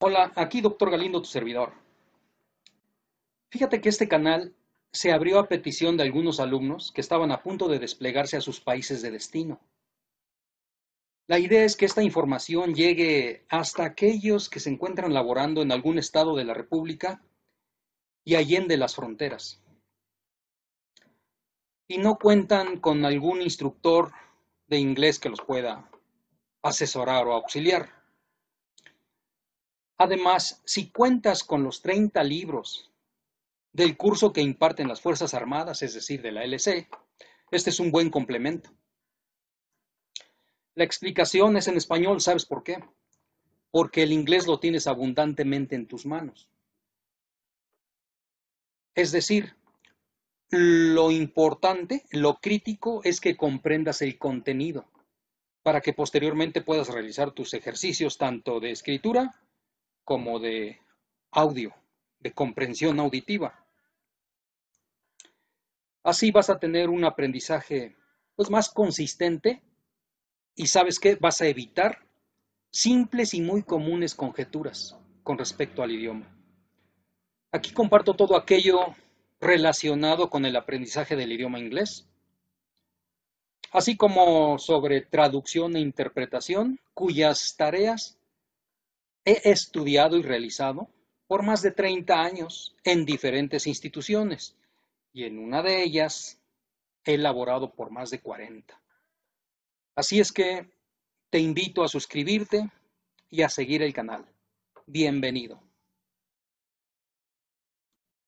Hola, aquí doctor Galindo, tu servidor. Fíjate que este canal se abrió a petición de algunos alumnos que estaban a punto de desplegarse a sus países de destino. La idea es que esta información llegue hasta aquellos que se encuentran laborando en algún estado de la República y allende las fronteras y no cuentan con algún instructor de inglés que los pueda asesorar o auxiliar. Además, si cuentas con los 30 libros del curso que imparten las Fuerzas Armadas, es decir, de la LC, este es un buen complemento. La explicación es en español, ¿sabes por qué? Porque el inglés lo tienes abundantemente en tus manos. Es decir, lo importante, lo crítico es que comprendas el contenido para que posteriormente puedas realizar tus ejercicios tanto de escritura como de audio, de comprensión auditiva. Así vas a tener un aprendizaje pues, más consistente y sabes qué, vas a evitar simples y muy comunes conjeturas con respecto al idioma. Aquí comparto todo aquello relacionado con el aprendizaje del idioma inglés, así como sobre traducción e interpretación, cuyas tareas he estudiado y realizado por más de 30 años en diferentes instituciones y en una de ellas he elaborado por más de 40. Así es que te invito a suscribirte y a seguir el canal. Bienvenido.